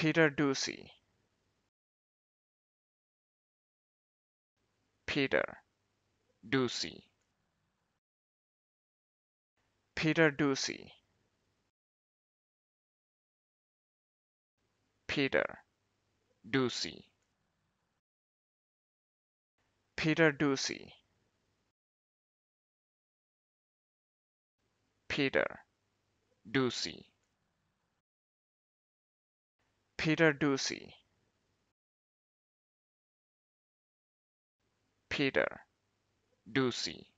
Peter Ducey. Peter Ducey. Peter Ducey. Peter Ducey. Peter Ducey. Peter Ducey. Peter Ducey. Peter Ducey.